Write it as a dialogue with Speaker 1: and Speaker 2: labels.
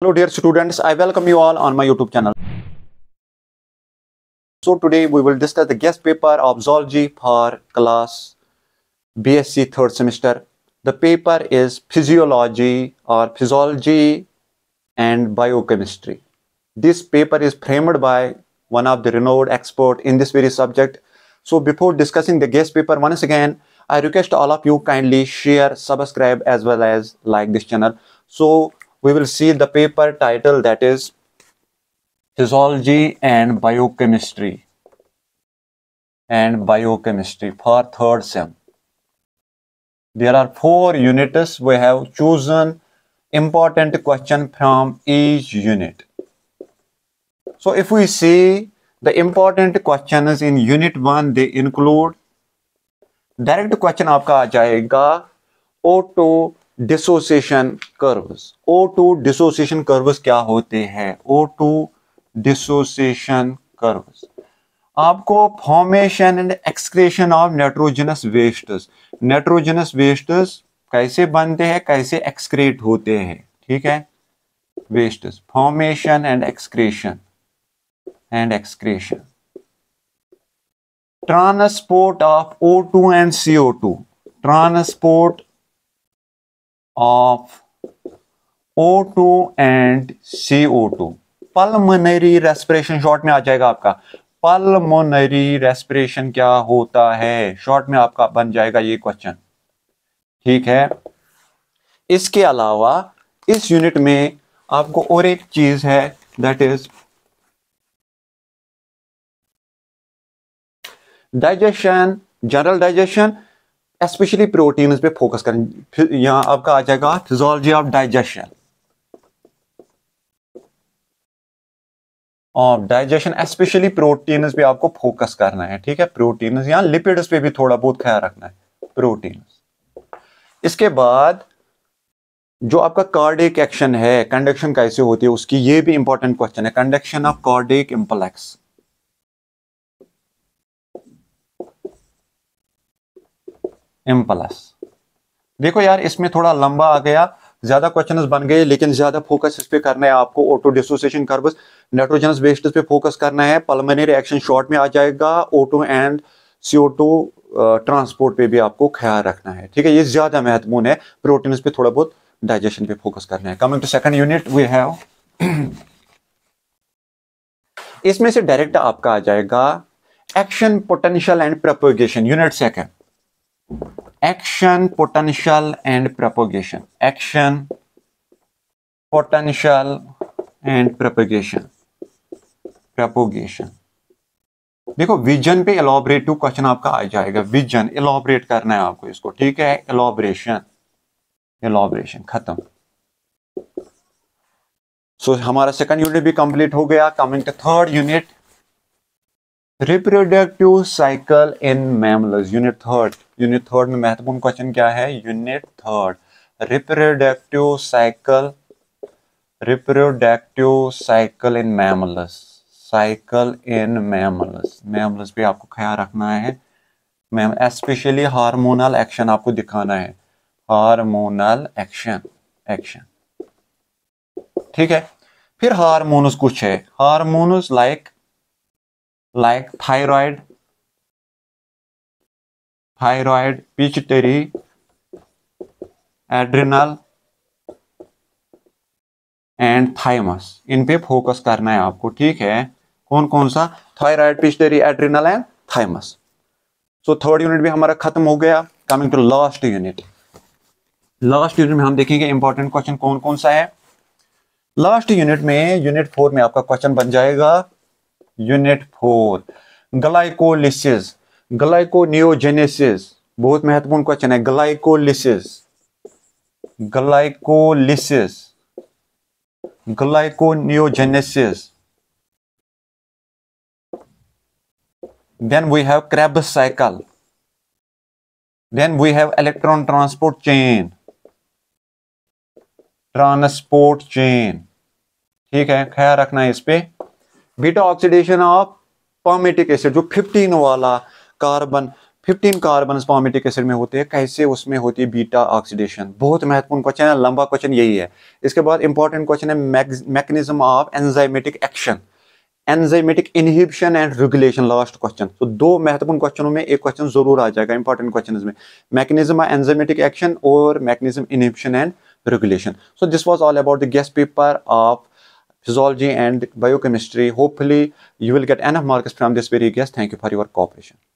Speaker 1: Hello dear students, I welcome you all on my YouTube channel. So today we will discuss the guest paper of zoology for class BSc third semester. The paper is physiology or physiology and biochemistry. This paper is framed by one of the renowned expert in this very subject. So before discussing the guest paper once again, I request all of you kindly share, subscribe as well as like this channel. So we will see the paper title that is physiology and biochemistry and biochemistry for third sem there are four units we have chosen important question from each unit so if we see the important questions in unit 1 they include direct question. आपका आ जाएगा O2 dissociation curves O two dissociation curves क्या होते हैं O two dissociation curves आपको formation and excretion of nitrogenous wastes nitrogenous wastes कैसे बनते हैं कैसे एक्सक्रेट होते हैं ठीक है wastes formation and excretion and excretion transport of O two and CO two transport and O2 O two pulmonary respiration short में आ जाएगा आपका पलमोनरी रेस्पिरेशन क्या होता है शॉर्ट में आपका बन जाएगा ये क्वेश्चन ठीक है इसके अलावा इस यूनिट में आपको और एक चीज है that is digestion general digestion specially proteins पे फोकस करें फिर यहाँ आपका आ जाएगा physiology of digestion of digestion specially proteins पे आपको फोकस करना है ठीक है प्रोटीन्स यहां लिपिड्स पे भी थोड़ा बहुत ख्याल रखना है प्रोटीन्स इसके बाद जो आपका कार्डिक एक्शन है कंडक्शन कैसे होती है उसकी ये भी इंपॉर्टेंट क्वेश्चन है conduction of cardiac impulse M plus देखो यार इसमें थोड़ा लंबा आ गया ज्यादा क्वेश्चन बन गए लेकिन ज्यादा फोकस इस पे करना है आपको O two dissociation curves nitrogenous based पे फोकस करना है पलमनी रिएक्शन शॉर्ट में आ जाएगा O two and CO two transport पे भी आपको ख्याल रखना है ठीक है ये ज्यादा महत्वपूर्ण है प्रोटीन पे थोड़ा बहुत डाइजेशन पे फोकस करना है coming to second unit we have इसमें से डायरेक्ट आपका आ जाएगा action potential and propagation unit second action potential and propagation action potential and propagation propagation देखो विजन पे एलोबरेटिव क्वेश्चन आपका आ जाएगा विजन एलोबरेट करना है आपको इसको ठीक है एलोबरेशन एलोबरेशन खत्म सो so, हमारा सेकंड यूनिट भी कंप्लीट हो गया coming to third unit reproductive cycle in mammal unit third unit third में महत्वपूर्ण क्वेश्चन क्या है unit third reproductive cycle reproductive cycle in mammals cycle in mammals mammals भी आपको ख्याल रखना है मैम स्पेशली हार्मोनल एक्शन आपको दिखाना है हार्मोनल एक्शन एक्शन ठीक है फिर हार्मोनस कुछ है hormones like like thyroid thyroid pituitary adrenal and thymus इन पे फोकस करना है आपको ठीक है कौन कौन सा thyroid pituitary adrenal and thymus so third unit भी हमारा खत्म हो गया coming to last unit last unit में हम देखेंगे इंपॉर्टेंट क्वेश्चन कौन कौन सा है लास्ट यूनिट में यूनिट फोर में आपका क्वेश्चन बन जाएगा यूनिट फोर ग्लाइकोलिसिस ग्लाइकोनियोजेनेसिस बहुत महत्वपूर्ण क्वेश्चन है glycolysis glycolysis gluconeogenesis then we have Krebs cycle then we have electron transport chain transport chain ठीक है ख्याल रखना है इस पे beta oxidation of palmitic acid जो 15 वाला कार्बन 15 कार्बन पामिटिक एसिड में होते हैं कैसे उसमें होती है बीटा ऑक्सीडेशन बहुत महत्वपूर्ण क्वेश्चन है लंबा क्वेश्चन यही है इसके बाद इंपॉर्टेंट क्वेश्चन है mechanism of enzymatic action enzymatic inhibition and regulation last question तो दो महत्वपूर्ण क्वेश्चनों में एक क्वेश्चन जरूर आ जाएगा इंपॉर्टेंट क्वेश्चन में मैकेनिज्म ऑफ एंजाइमेटिक एक्शन और mechanism inhibition and regulation so this was all about the guess paper of physiology and biochemistry hopefully you will get enough marks from this very guess thank you for your corporation